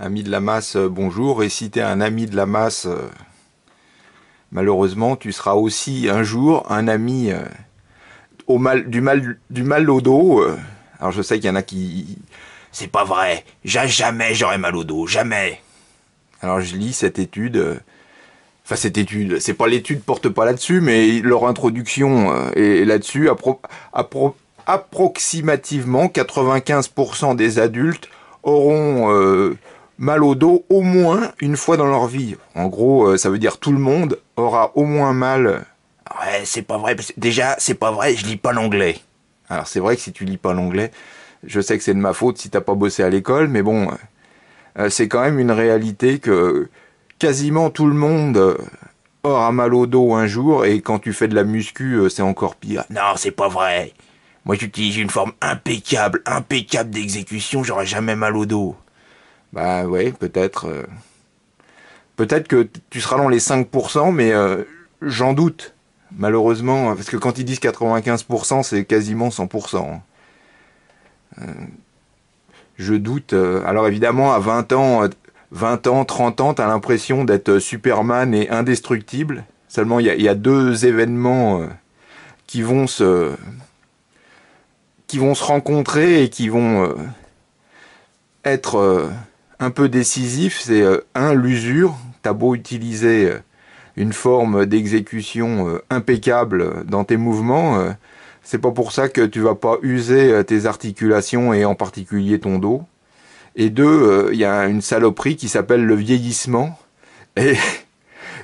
ami de la masse, euh, bonjour. Et si t'es un ami de la masse, euh, malheureusement, tu seras aussi un jour un ami euh, au mal, du, mal, du mal au dos. Alors je sais qu'il y en a qui... C'est pas vrai, jamais j'aurai mal au dos, jamais. Alors je lis cette étude enfin cette étude, c'est pas l'étude porte pas là-dessus, mais leur introduction est là-dessus. approximativement 95% des adultes auront mal au dos au moins une fois dans leur vie. En gros, euh, ça veut dire tout le monde aura au moins mal. Ouais, c'est pas vrai. Déjà, c'est pas vrai, je lis pas l'anglais. Alors c'est vrai que si tu lis pas l'anglais, je sais que c'est de ma faute si t'as pas bossé à l'école, mais bon, euh, euh, c'est quand même une réalité que quasiment tout le monde aura mal au dos un jour, et quand tu fais de la muscu, c'est encore pire. Non, c'est pas vrai. Moi, j'utilise une forme impeccable, impeccable d'exécution, j'aurai jamais mal au dos. Bah ouais, peut-être. Euh, peut-être que tu seras dans les 5%, mais euh, j'en doute, malheureusement, hein, parce que quand ils disent 95%, c'est quasiment 100%. Hein. Euh, je doute. alors évidemment, à 20 ans, 20 ans, 30 ans, t'as l'impression d'être Superman et indestructible. Seulement, il y, y, a deux événements qui vont se qui vont se rencontrer et qui vont être un peu décisif, c'est euh, un, l'usure. T'as beau utiliser euh, une forme d'exécution euh, impeccable dans tes mouvements, c'est pas pour ça que tu vas pas user tes articulations et en particulier ton dos. Et deux, il y a une saloperie qui s'appelle le vieillissement. Et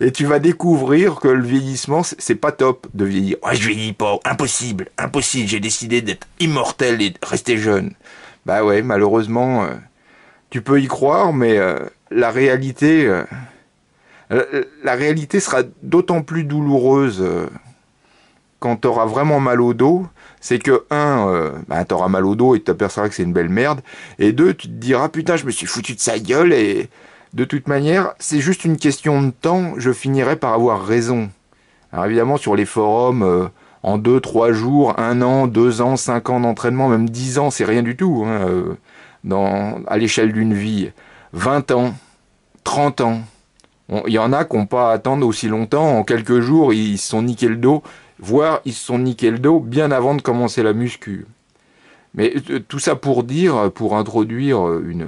et tu vas découvrir que le vieillissement, c'est pas top de vieillir. Ouais, je vieillis pas, impossible, impossible, j'ai décidé d'être immortel et de rester jeune. Bah ouais, malheureusement, tu peux y croire, mais euh, la réalité, euh, la, réalité sera d'autant plus douloureuse euh, quand tu auras vraiment mal au dos. C'est que, un, bah, tu auras mal au dos et tu t'apercevras que c'est une belle merde. Et deux, tu te diras, putain, je me suis foutu de sa gueule et de toute manière, c'est juste une question de temps, je finirai par avoir raison. Alors évidemment, sur les forums, en deux, trois jours, un an, deux ans, cinq ans d'entraînement, même dix ans, c'est rien du tout. Hein, dans, à l'échelle d'une vie, 20 ans, 30 ans. Il y en a qui n'ont pas à attendre aussi longtemps. En quelques jours, ils se sont niqués le dos, voire ils se sont niqués le dos bien avant de commencer la muscu. Mais euh, tout ça pour dire, pour introduire euh, une,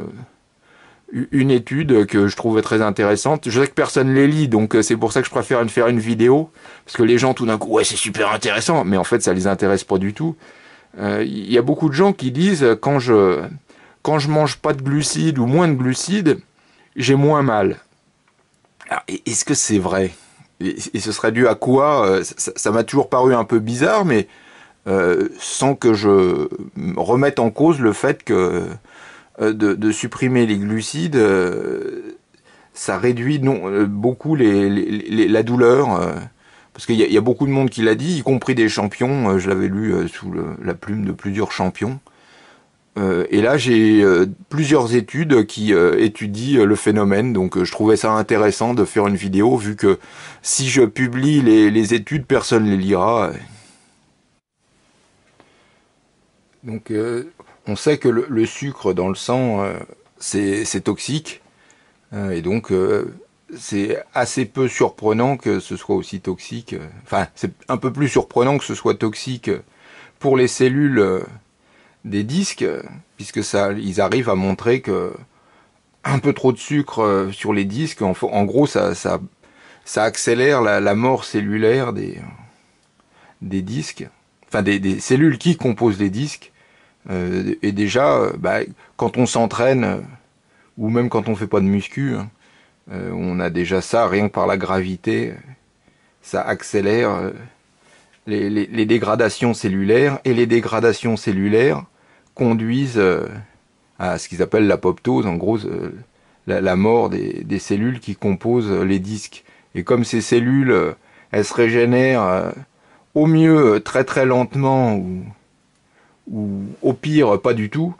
une étude que je trouve très intéressante. Je sais que personne ne les lit, donc euh, c'est pour ça que je préfère faire une vidéo, parce que les gens tout d'un coup, ouais, c'est super intéressant, mais en fait, ça les intéresse pas du tout. Il y a beaucoup de gens qui disent, quand je, quand je mange pas de glucides ou moins de glucides, j'ai moins mal. Est-ce que c'est vrai et, ce serait dû à quoi euh, Ça m'a toujours paru un peu bizarre, mais euh, sans que je remette en cause le fait que euh, de, supprimer les glucides, ça réduit non, beaucoup la douleur. parce qu'il y, a beaucoup de monde qui l'a dit, y compris des champions. je l'avais lu sous la plume de plusieurs champions. Euh, et là, j'ai euh, plusieurs études qui euh, étudient le phénomène. Donc, je trouvais ça intéressant de faire une vidéo, vu que si je publie les, études, personne ne les lira. Donc, on sait que le, sucre dans le sang, c'est toxique. et donc, c'est assez peu surprenant que ce soit aussi toxique. Enfin, c'est un peu plus surprenant que ce soit toxique pour les cellules des disques, puisque ça, ils arrivent à montrer que un peu trop de sucre euh, sur les disques, en, gros, ça, ça, accélère la, mort cellulaire des, des disques, enfin des, cellules qui composent les disques. Euh, et déjà, euh, bah, quand on s'entraîne, ou même quand on ne fait pas de muscu, hein, on a déjà ça, rien que par la gravité, ça accélère les dégradations cellulaires, et les dégradations cellulaires, conduisent euh, à ce qu'ils appellent l'apoptose, en gros euh, la, mort des, cellules qui composent les disques. Et comme ces cellules, euh, elles se régénèrent au mieux très très lentement ou, au pire pas du tout,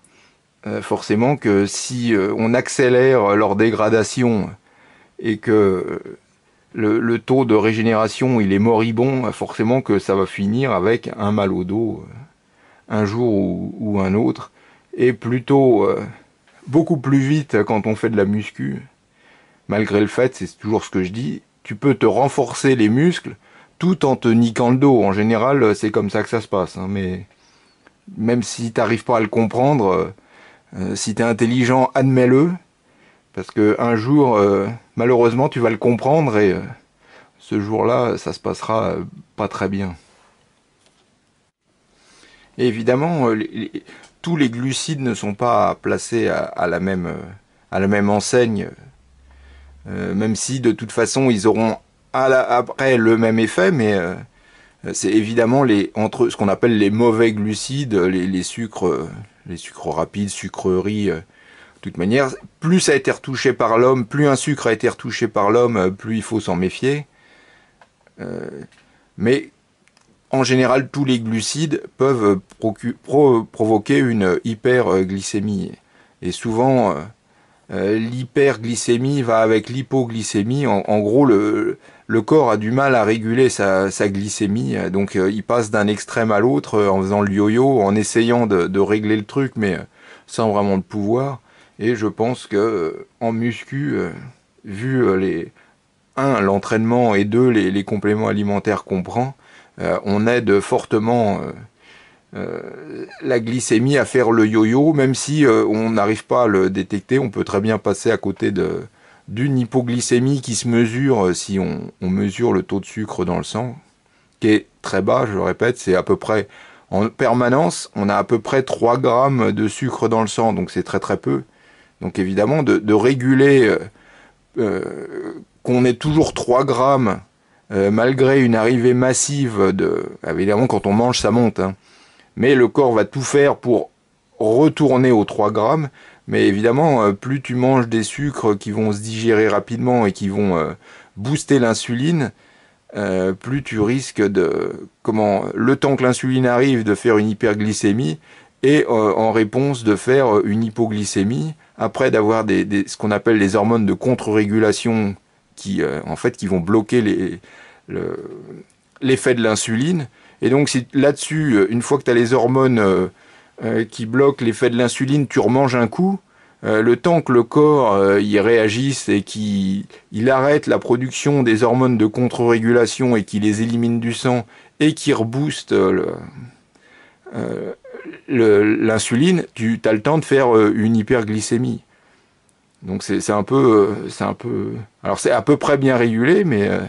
forcément que si on accélère leur dégradation et que le, taux de régénération il est moribond, forcément que ça va finir avec un mal au dos un jour ou, un autre, et plutôt euh, beaucoup plus vite quand on fait de la muscu. Malgré le fait, c'est toujours ce que je dis, tu peux te renforcer les muscles tout en te niquant le dos. En général, euh, c'est comme ça que ça se passe. Hein, mais même si tu n'arrives pas à le comprendre, euh, si tu es intelligent, admets-le. Parce que un jour, malheureusement, tu vas le comprendre et ce jour-là, ça se passera pas très bien évidemment, euh, tous les glucides ne sont pas placés à, euh, la, même, enseigne, euh, même si de toute façon ils auront après le même effet, mais c'est évidemment les, entre ce qu'on appelle les mauvais glucides, les, sucres, les sucres rapides, sucreries. de toute manière, plus ça a été retouché par l'homme, plus un sucre a été retouché par l'homme, plus il faut s'en méfier. mais en général, tous les glucides peuvent provoquer une hyperglycémie. Et souvent, euh, euh, l'hyperglycémie va avec l'hypoglycémie. En, gros, le, corps a du mal à réguler sa, glycémie. Donc, euh, il passe d'un extrême à l'autre en faisant le yo-yo, en essayant de, régler le truc, mais sans vraiment de pouvoir. Et je pense que en muscu, vu les un l'entraînement et deux les compléments alimentaires qu'on prend, euh, on aide fortement euh, euh, la glycémie à faire le yo-yo, même si on n'arrive pas à le détecter, on peut très bien passer à côté d'une hypoglycémie qui se mesure si on, mesure le taux de sucre dans le sang, qui est très bas, je le répète, c'est à peu près en permanence, on a à peu près 3 grammes de sucre dans le sang, donc c'est très très peu. Donc évidemment, de, réguler qu'on ait toujours 3 grammes euh, malgré une arrivée massive de... Évidemment, quand on mange, ça monte. Hein. Mais le corps va tout faire pour retourner aux 3 grammes. Mais évidemment, euh, plus tu manges des sucres qui vont se digérer rapidement et qui vont euh, booster l'insuline, plus tu risques de... Comment Le temps que l'insuline arrive, de faire une hyperglycémie et en réponse de faire une hypoglycémie après d'avoir ce qu'on appelle les hormones de contre-régulation qui, euh, en fait, qui vont bloquer l'effet de l'insuline. Et donc, si là-dessus, euh, une fois que tu as les hormones euh, qui bloquent l'effet de l'insuline, tu remanges un coup, le temps que le corps y réagisse et qu'il il arrête la production des hormones de contre-régulation et qui les élimine du sang et qui rebooste l'insuline, tu as le temps de faire une hyperglycémie. Donc c'est un peu, euh, c'est un peu, alors c'est à peu près bien régulé, mais euh,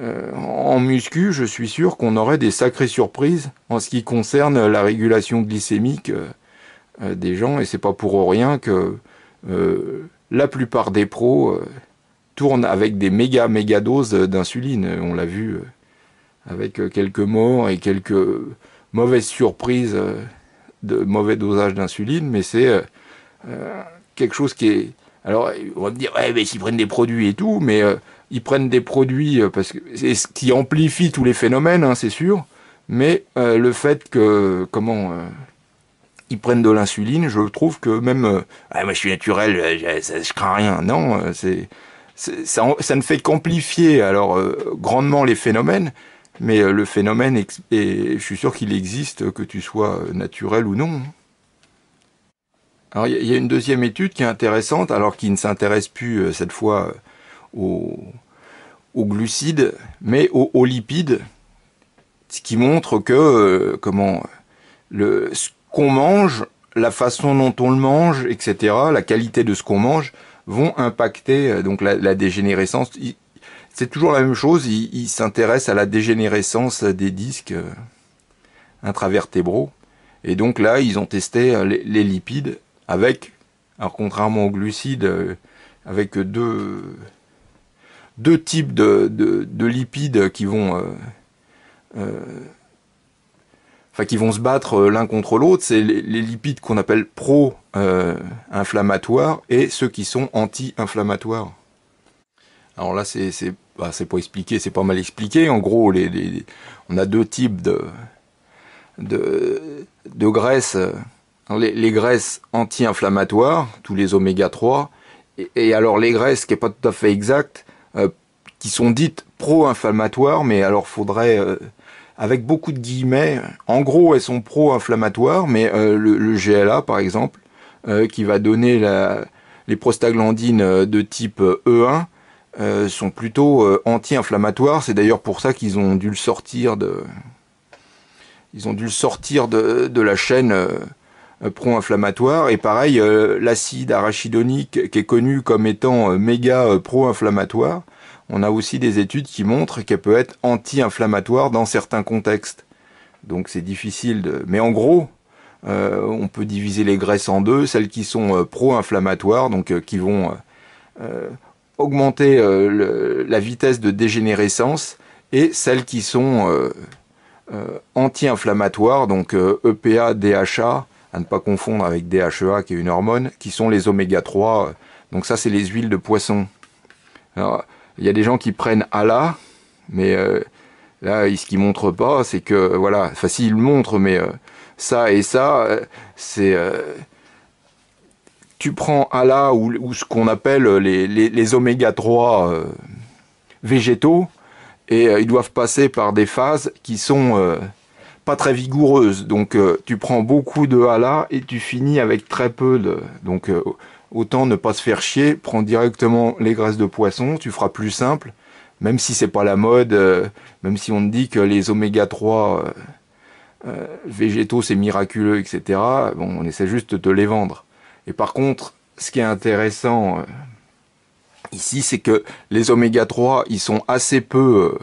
euh, en muscu, je suis sûr qu'on aurait des sacrées surprises en ce qui concerne la régulation glycémique des gens, et c'est pas pour rien que la plupart des pros tournent avec des méga méga doses d'insuline. On l'a vu avec quelques morts et quelques mauvaises surprises de mauvais dosage d'insuline, mais c'est quelque chose qui est. Alors, on va me dire, ouais, mais s'ils prennent des produits et tout, mais euh, ils prennent des produits euh, parce que c'est ce qui amplifie tous les phénomènes, hein, c'est sûr. Mais euh, le fait que, comment, ils prennent de l'insuline, je trouve que même, ah, moi je suis naturel, je, crains rien. Non, c'est, ça, ne fait qu'amplifier alors grandement les phénomènes. Mais le phénomène, et je suis sûr qu'il existe, que tu sois naturel ou non. Hein. Alors il y, a une deuxième étude qui est intéressante, alors qui ne s'intéresse plus euh, cette fois euh, aux, glucides, mais aux, lipides, ce qui montre que euh, comment ce qu'on mange, la façon dont on le mange, etc., la qualité de ce qu'on mange, vont impacter donc la, dégénérescence. C'est toujours la même chose, ils s'intéressent à la dégénérescence des disques intravertébraux. Et donc là, ils ont testé les lipides avec, alors contrairement aux glucides, euh, avec deux, types de, lipides qui vont, euh, euh, qui vont se battre l'un contre l'autre. C'est les, lipides qu'on appelle pro-inflammatoires et ceux qui sont anti-inflammatoires. Alors là, c'est bah, pas c'est pas mal expliqué. En gros, on a deux types de, de, de graisses Hein, les, graisses anti-inflammatoires, tous les oméga 3, et, alors les graisses qui n'est pas tout à fait exact, euh, qui sont dites pro-inflammatoires, mais alors faudrait, euh, avec beaucoup de guillemets, en gros elles sont pro-inflammatoires, mais euh, le, GLA par exemple, qui va donner les prostaglandines de type E1, sont plutôt anti-inflammatoires, c'est d'ailleurs pour ça qu'ils ont dû le sortir de... Ils ont dû le sortir de, de la chaîne euh, pro-inflammatoire. Et pareil, euh, l'acide arachidonique qui est connu comme étant euh, méga pro-inflammatoire, on a aussi des études qui montrent qu'elle peut être anti-inflammatoire dans certains contextes. Donc c'est difficile de... Mais en gros, on peut diviser les graisses en deux, celles qui sont pro-inflammatoires, donc qui vont augmenter la vitesse de dégénérescence, et celles qui sont anti-inflammatoires, donc EPA, e DHA, à ne pas confondre avec DHEA qui est une hormone, qui sont les oméga 3. Donc ça c'est les huiles de poisson. Alors, il y a des gens qui prennent ALA, mais euh, là ce qu'ils montrent pas, c'est que voilà, enfin s'ils montrent, mais euh, ça et ça, euh, c'est tu prends ALA ou, ou ce qu'on appelle les, les oméga 3 végétaux, et ils doivent passer par des phases qui sont pas très vigoureuse. Donc euh, tu prends beaucoup de hala et tu finis avec très peu de... Donc euh, autant ne pas se faire chier, prends directement les graisses de poisson, tu feras plus simple, même si c'est pas la mode, euh, même si on te dit que les oméga 3 végétaux c'est miraculeux, etc. Bon, on essaie juste de les vendre. Et par contre, ce qui est intéressant ici, c'est que les oméga 3, ils sont assez peu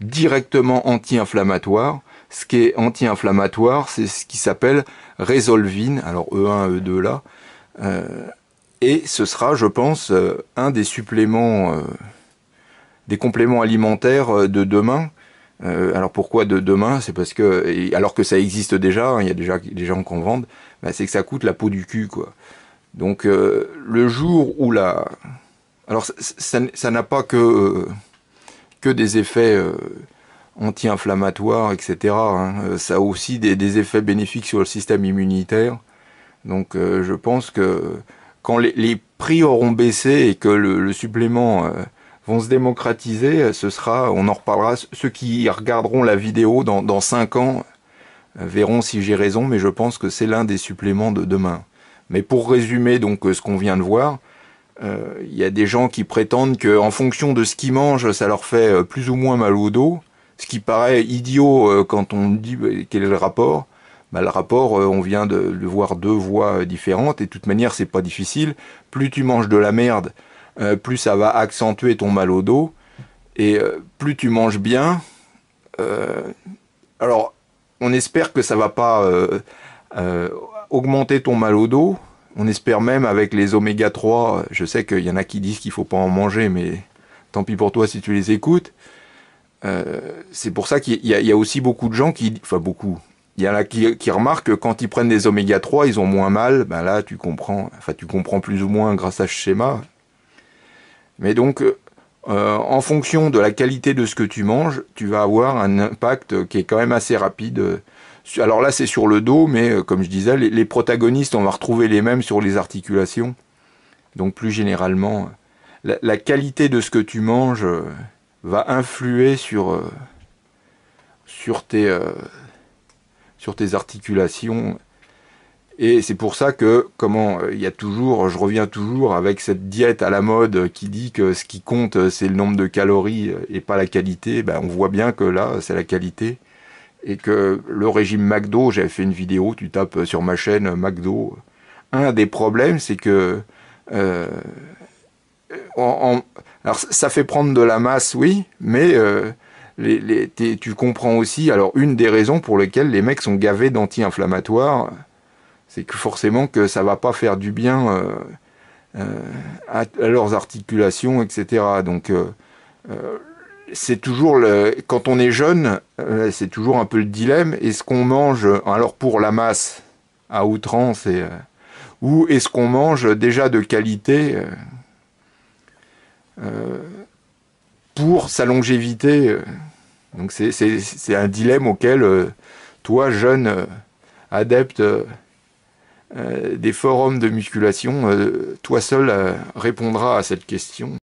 directement anti-inflammatoires ce qui est anti-inflammatoire, c'est ce qui s'appelle Résolvine, alors E1, E2 là. Euh, et ce sera, je pense, euh, un des suppléments, euh, des compléments alimentaires de demain. alors pourquoi de demain C'est parce que, alors que ça existe déjà, hein, il y a déjà des gens qu'on vendent, vendent, bah, c'est que ça coûte la peau du cul, quoi. Donc le jour où la... Alors ça n'a pas que, que des effets anti-inflammatoires, etc. Hein. Euh, ça a aussi des, effets bénéfiques sur le système immunitaire. Donc euh, je pense que quand les, prix auront baissé et que le, supplément euh, vont se démocratiser, ce sera, on en reparlera, ceux qui regarderont la vidéo dans, dans 5 ans verront si j'ai raison, mais je pense que c'est l'un des suppléments de demain. Mais pour résumer donc ce qu'on vient de voir, il y a des gens qui prétendent qu'en fonction de ce qu'ils mangent, ça leur fait plus ou moins mal au dos. Ce qui paraît idiot euh, quand on dit bah, quel est le rapport. Bah, le rapport, euh, on vient de, le voir deux voies euh, différentes, et de toute manière, c'est pas difficile. Plus tu manges de la merde, plus ça va accentuer ton mal au dos, et plus tu manges bien. alors, on espère que ça va pas augmenter ton mal au dos. On espère même avec les oméga 3, je sais qu'il y en a qui disent qu'il faut pas en manger, mais tant pis pour toi si tu les écoutes. Euh, c'est pour ça qu'il y, a aussi beaucoup de gens qui, enfin beaucoup, il y en a qui, qui remarquent que quand ils prennent des oméga 3, ils ont moins mal. Ben là, tu comprends, enfin tu comprends plus ou moins grâce à ce schéma. Mais donc, euh, euh, en fonction de la qualité de ce que tu manges, tu vas avoir un impact qui est quand même assez rapide. Alors là, c'est sur le dos, mais comme je disais, les, protagonistes, on va retrouver les mêmes sur les articulations. Donc plus généralement, la qualité de ce que tu manges va influer sur, euh, sur, tes, euh, sur tes articulations. Et c'est pour ça que, comment, il y a toujours, je reviens toujours avec cette diète à la mode qui dit que ce qui compte, c'est le nombre de calories et pas la qualité. Ben, on voit bien que là, c'est la qualité. Et que le régime McDo, j'avais fait une vidéo, tu tapes sur ma chaîne McDo. Un des problèmes, c'est que euh, euh, alors ça fait prendre de la masse, oui, mais euh, tu comprends aussi. Alors une des raisons pour lesquelles les mecs sont gavés d'anti-inflammatoires, c'est que forcément que ça va pas faire du bien euh, à, leurs articulations, etc. Donc c'est toujours quand on est jeune, c'est toujours un peu le dilemme. Est-ce qu'on mange alors pour la masse à outrance et, ou est-ce qu'on mange déjà de qualité euh, pour sa longévité. Euh, donc c'est un dilemme auquel euh, toi, jeune adepte des forums de musculation, toi seul répondras à cette question.